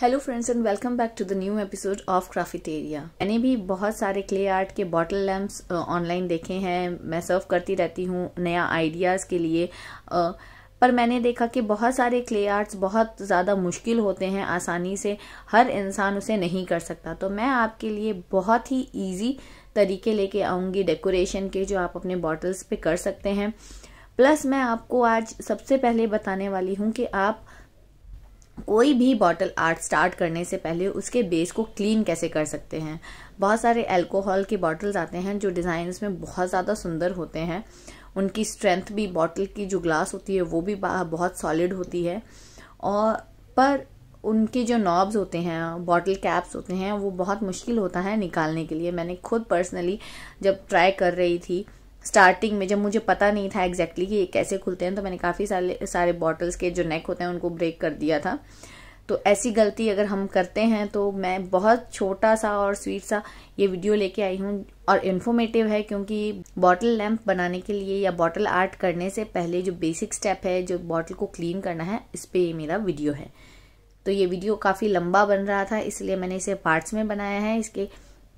hello friends and welcome back to the new episode of Craftiteria मैंने भी बहुत सारे क्ले आर्ट के बॉटल लैम्प्स ऑनलाइन देखे हैं मैं सर्व करती रहती हूँ नया आइडियाज़ के लिए uh, पर मैंने देखा कि बहुत सारे क्ले आर्ट्स बहुत ज़्यादा मुश्किल होते हैं आसानी से हर इंसान उसे नहीं कर सकता तो मैं आपके लिए बहुत ही ईजी तरीके लेके आऊँगी डेकोरेशन के जो आप अपने बॉटल्स पे कर सकते हैं प्लस मैं आपको आज सबसे पहले बताने वाली हूँ कि आप कोई भी बॉटल आर्ट स्टार्ट करने से पहले उसके बेस को क्लीन कैसे कर सकते हैं बहुत सारे अल्कोहल के बॉटल्स आते हैं जो डिज़ाइन में बहुत ज़्यादा सुंदर होते हैं उनकी स्ट्रेंथ भी बॉटल की जो ग्लास होती है वो भी बहुत सॉलिड होती है और पर उनके जो नॉब्स होते हैं बॉटल कैप्स होते हैं वो बहुत मुश्किल होता है निकालने के लिए मैंने खुद पर्सनली जब ट्राई कर रही थी स्टार्टिंग में जब मुझे पता नहीं था एग्जैक्टली exactly कि ये कैसे खुलते हैं तो मैंने काफ़ी सारे सारे बॉटल्स के जो नेक होते हैं उनको ब्रेक कर दिया था तो ऐसी गलती अगर हम करते हैं तो मैं बहुत छोटा सा और स्वीट सा ये वीडियो लेके आई हूँ और इन्फॉर्मेटिव है क्योंकि बॉटल लैम्प बनाने के लिए या बॉटल आर्ट करने से पहले जो बेसिक स्टेप है जो बॉटल को क्लीन करना है इस पर ये मेरा वीडियो है तो ये वीडियो काफ़ी लंबा बन रहा था इसलिए मैंने इसे पार्ट्स में बनाया है इसके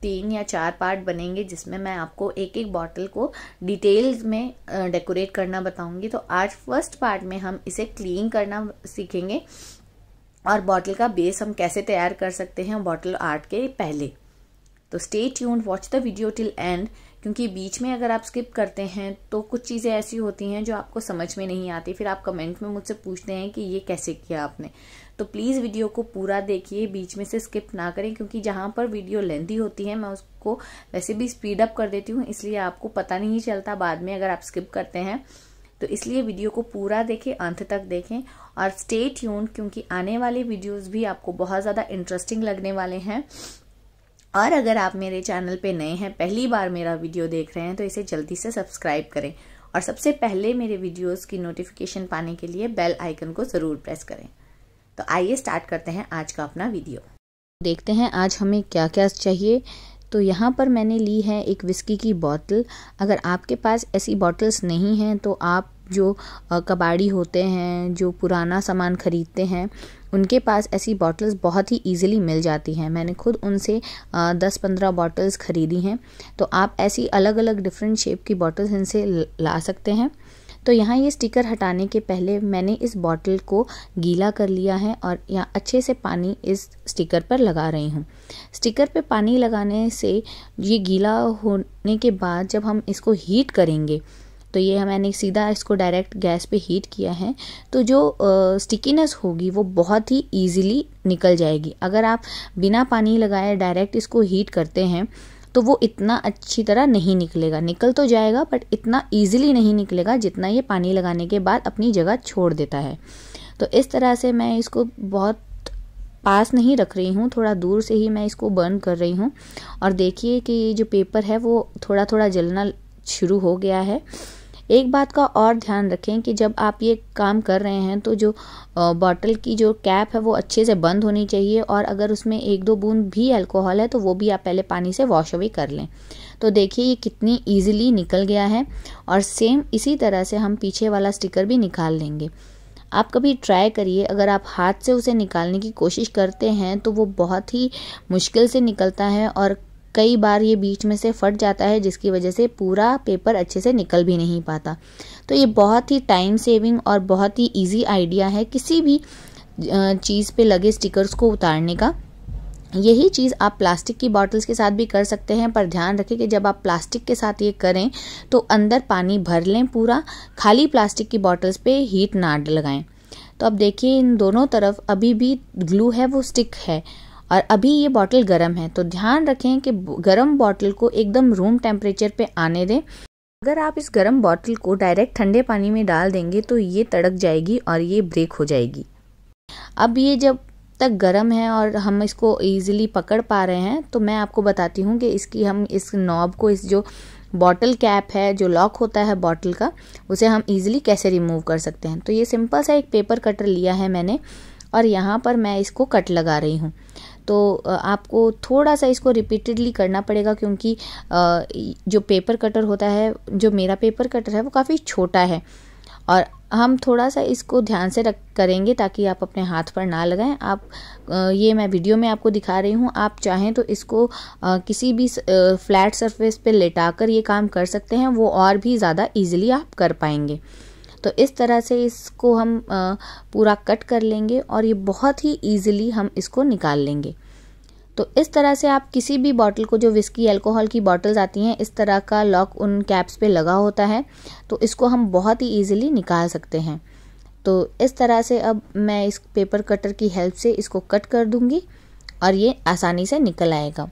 तीन या चार पार्ट बनेंगे जिसमें मैं आपको एक एक बॉटल को डिटेल्स में डेकोरेट करना बताऊंगी तो आज फर्स्ट पार्ट में हम इसे क्लीन करना सीखेंगे और बॉटल का बेस हम कैसे तैयार कर सकते हैं बॉटल आर्ट के पहले तो stay tuned watch the video till end क्योंकि बीच में अगर आप स्किप करते हैं तो कुछ चीज़ें ऐसी होती हैं जो आपको समझ में नहीं आती फिर आप कमेंट में मुझसे पूछते हैं कि ये कैसे किया आपने तो प्लीज़ वीडियो को पूरा देखिए बीच में से स्किप ना करें क्योंकि जहाँ पर वीडियो लेंदी होती है मैं उसको वैसे भी स्पीड अप कर देती हूँ इसलिए आपको पता नहीं चलता बाद में अगर आप स्किप करते हैं तो इसलिए वीडियो को पूरा देखें अंत तक देखें और स्टे ट्यून क्योंकि आने वाले वीडियोस भी आपको बहुत ज़्यादा इंटरेस्टिंग लगने वाले हैं और अगर आप मेरे चैनल पे नए हैं पहली बार मेरा वीडियो देख रहे हैं तो इसे जल्दी से सब्सक्राइब करें और सबसे पहले मेरे वीडियोस की नोटिफिकेशन पाने के लिए बेल आइकन को ज़रूर प्रेस करें तो आइए स्टार्ट करते हैं आज का अपना वीडियो देखते हैं आज हमें क्या क्या चाहिए तो यहाँ पर मैंने ली है एक विस्की की बॉटल अगर आपके पास ऐसी बॉटल्स नहीं हैं तो आप जो कबाड़ी होते हैं जो पुराना सामान ख़रीदते हैं उनके पास ऐसी बॉटल्स बहुत ही इजीली मिल जाती हैं मैंने खुद उनसे दस पंद्रह बॉटल्स ख़रीदी हैं तो आप ऐसी अलग अलग डिफरेंट शेप की बॉटल्स इनसे ला सकते हैं तो यहाँ ये स्टिकर हटाने के पहले मैंने इस बॉटल को गीला कर लिया है और यहाँ अच्छे से पानी इस स्टिकर पर लगा रही हूँ स्टिकर पे पानी लगाने से ये गीला होने के बाद जब हम इसको हीट करेंगे तो ये मैंने सीधा इसको डायरेक्ट गैस पे हीट किया है तो जो स्टिकीनेस होगी वो बहुत ही ईजिली निकल जाएगी अगर आप बिना पानी लगाए डायरेक्ट इसको हीट करते हैं तो वो इतना अच्छी तरह नहीं निकलेगा निकल तो जाएगा बट इतना ईजिली नहीं निकलेगा जितना ये पानी लगाने के बाद अपनी जगह छोड़ देता है तो इस तरह से मैं इसको बहुत पास नहीं रख रही हूँ थोड़ा दूर से ही मैं इसको बर्न कर रही हूँ और देखिए कि ये जो पेपर है वो थोड़ा थोड़ा जलना शुरू हो गया है एक बात का और ध्यान रखें कि जब आप ये काम कर रहे हैं तो जो बॉटल की जो कैप है वो अच्छे से बंद होनी चाहिए और अगर उसमें एक दो बूंद भी अल्कोहल है तो वो भी आप पहले पानी से वॉश अवे कर लें तो देखिए ये कितनी ईजिली निकल गया है और सेम इसी तरह से हम पीछे वाला स्टिकर भी निकाल लेंगे आप कभी ट्राई करिए अगर आप हाथ से उसे निकालने की कोशिश करते हैं तो वो बहुत ही मुश्किल से निकलता है और कई बार ये बीच में से फट जाता है जिसकी वजह से पूरा पेपर अच्छे से निकल भी नहीं पाता तो ये बहुत ही टाइम सेविंग और बहुत ही इजी आइडिया है किसी भी चीज़ पे लगे स्टिकर्स को उतारने का यही चीज़ आप प्लास्टिक की बॉटल्स के साथ भी कर सकते हैं पर ध्यान रखें कि जब आप प्लास्टिक के साथ ये करें तो अंदर पानी भर लें पूरा खाली प्लास्टिक की बॉटल्स पे हीट नाड लगाएं तो अब देखिए इन दोनों तरफ अभी भी ग्लू है वो स्टिक है और अभी ये बॉटल गर्म है तो ध्यान रखें कि गर्म बॉटल को एकदम रूम टेम्परेचर पे आने दें अगर आप इस गर्म बॉटल को डायरेक्ट ठंडे पानी में डाल देंगे तो ये तड़क जाएगी और ये ब्रेक हो जाएगी अब ये जब तक गर्म है और हम इसको ईजिली पकड़ पा रहे हैं तो मैं आपको बताती हूँ कि इसकी हम इस नॉब को इस जो बॉटल कैप है जो लॉक होता है बॉटल का उसे हम ईजिली कैसे रिमूव कर सकते हैं तो ये सिंपल सा एक पेपर कटर लिया है मैंने और यहाँ पर मैं इसको कट लगा रही हूँ तो आपको थोड़ा सा इसको रिपीटेडली करना पड़ेगा क्योंकि जो पेपर कटर होता है जो मेरा पेपर कटर है वो काफ़ी छोटा है और हम थोड़ा सा इसको ध्यान से रख करेंगे ताकि आप अपने हाथ पर ना लगाएं आप ये मैं वीडियो में आपको दिखा रही हूँ आप चाहें तो इसको किसी भी फ्लैट सरफेस पे लेटाकर ये काम कर सकते हैं वो और भी ज़्यादा इजीली आप कर पाएंगे तो इस तरह से इसको हम पूरा कट कर लेंगे और ये बहुत ही ईजिली हम इसको निकाल लेंगे तो इस तरह से आप किसी भी बॉटल को जो विस्की अल्कोहल की बॉटल्स आती हैं इस तरह का लॉक उन कैप्स पे लगा होता है तो इसको हम बहुत ही ईजिली निकाल सकते हैं तो इस तरह से अब मैं इस पेपर कटर की हेल्प से इसको कट कर दूँगी और ये आसानी से निकल आएगा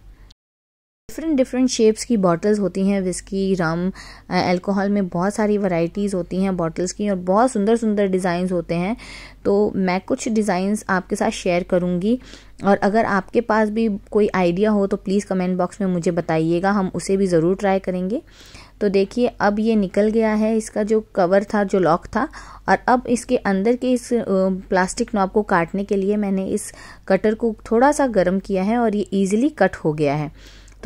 डिफरेंट डिफरेंट शेप्स की बॉटल्स होती हैं विस्की रम अल्कोहल में बहुत सारी वैरायटीज़ होती हैं बॉटल्स की और बहुत सुंदर सुंदर डिज़ाइंस होते हैं तो मैं कुछ डिज़ाइंस आपके साथ शेयर करूँगी और अगर आपके पास भी कोई आइडिया हो तो प्लीज़ कमेंट बॉक्स में मुझे बताइएगा हम उसे भी ज़रूर ट्राई करेंगे तो देखिए अब ये निकल गया है इसका जो कवर था जो लॉक था और अब इसके अंदर के इस प्लास्टिक नॉब को काटने के लिए मैंने इस कटर को थोड़ा सा गर्म किया है और ये ईजिली कट हो गया है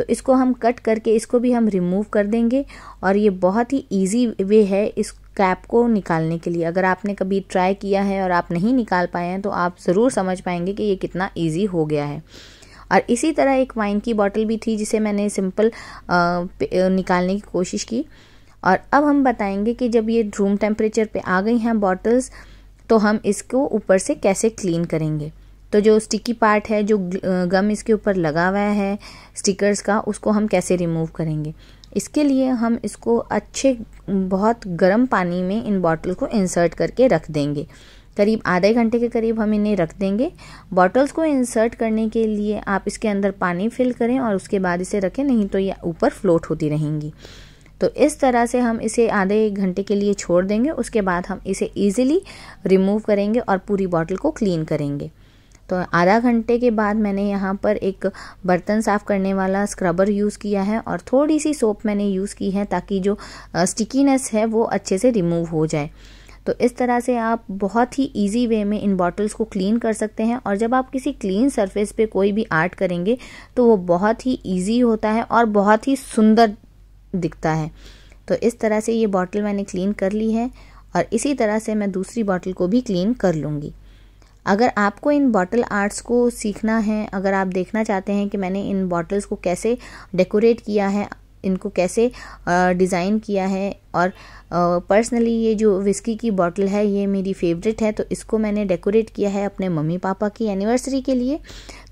तो इसको हम कट करके इसको भी हम रिमूव कर देंगे और ये बहुत ही ईजी वे है इस कैप को निकालने के लिए अगर आपने कभी ट्राई किया है और आप नहीं निकाल पाए हैं तो आप ज़रूर समझ पाएंगे कि ये कितना ईजी हो गया है और इसी तरह एक वाइन की बॉटल भी थी जिसे मैंने सिंपल निकालने की कोशिश की और अब हम बताएंगे कि जब ये रूम टेम्परेचर पे आ गई हैं बॉटल्स तो हम इसको ऊपर से कैसे क्लीन करेंगे तो जो स्टिकी पार्ट है जो गम इसके ऊपर लगा हुआ है स्टिकर्स का उसको हम कैसे रिमूव करेंगे इसके लिए हम इसको अच्छे बहुत गर्म पानी में इन बॉटल को इंसर्ट करके रख देंगे करीब आधे घंटे के करीब हम इन्हें रख देंगे बॉटल्स को इंसर्ट करने के लिए आप इसके अंदर पानी फिल करें और उसके बाद इसे रखें नहीं तो ये ऊपर फ्लोट होती रहेंगी तो इस तरह से हम इसे आधे घंटे के लिए छोड़ देंगे उसके बाद हम इसे ईजिली रिमूव करेंगे और पूरी बॉटल को क्लीन करेंगे तो आधा घंटे के बाद मैंने यहाँ पर एक बर्तन साफ़ करने वाला स्क्रबर यूज़ किया है और थोड़ी सी सोप मैंने यूज़ की है ताकि जो स्टिकीनेस है वो अच्छे से रिमूव हो जाए तो इस तरह से आप बहुत ही इजी वे में इन बॉटल्स को क्लीन कर सकते हैं और जब आप किसी क्लीन सरफेस पे कोई भी आर्ट करेंगे तो वो बहुत ही इजी होता है और बहुत ही सुंदर दिखता है तो इस तरह से ये बॉटल मैंने क्लीन कर ली है और इसी तरह से मैं दूसरी बॉटल को भी क्लीन कर लूँगी अगर आपको इन बॉटल आर्ट्स को सीखना है अगर आप देखना चाहते हैं कि मैंने इन बॉटल्स को कैसे डेकोरेट किया है इनको कैसे डिज़ाइन किया है और पर्सनली ये जो विस्की की बॉटल है ये मेरी फेवरेट है तो इसको मैंने डेकोरेट किया है अपने मम्मी पापा की एनिवर्सरी के लिए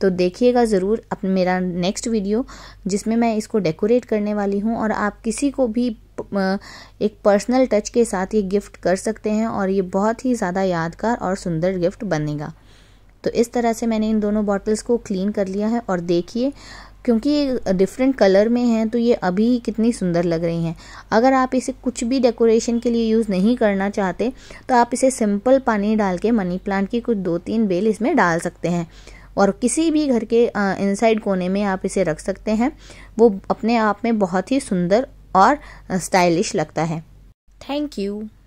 तो देखिएगा ज़रूर अपने मेरा नेक्स्ट वीडियो जिसमें मैं इसको डेकोरेट करने वाली हूँ और आप किसी को भी एक पर्सनल टच के साथ ये गिफ्ट कर सकते हैं और ये बहुत ही ज़्यादा यादगार और सुंदर गिफ्ट बनेगा तो इस तरह से मैंने इन दोनों बॉटल्स को क्लीन कर लिया है और देखिए क्योंकि ये डिफरेंट कलर में हैं तो ये अभी कितनी सुंदर लग रही हैं अगर आप इसे कुछ भी डेकोरेशन के लिए यूज़ नहीं करना चाहते तो आप इसे सिंपल पानी डाल के मनी प्लांट की कुछ दो तीन बेल इसमें डाल सकते हैं और किसी भी घर के इनसाइड कोने में आप इसे रख सकते हैं वो अपने आप में बहुत ही सुंदर और स्टाइलिश लगता है थैंक यू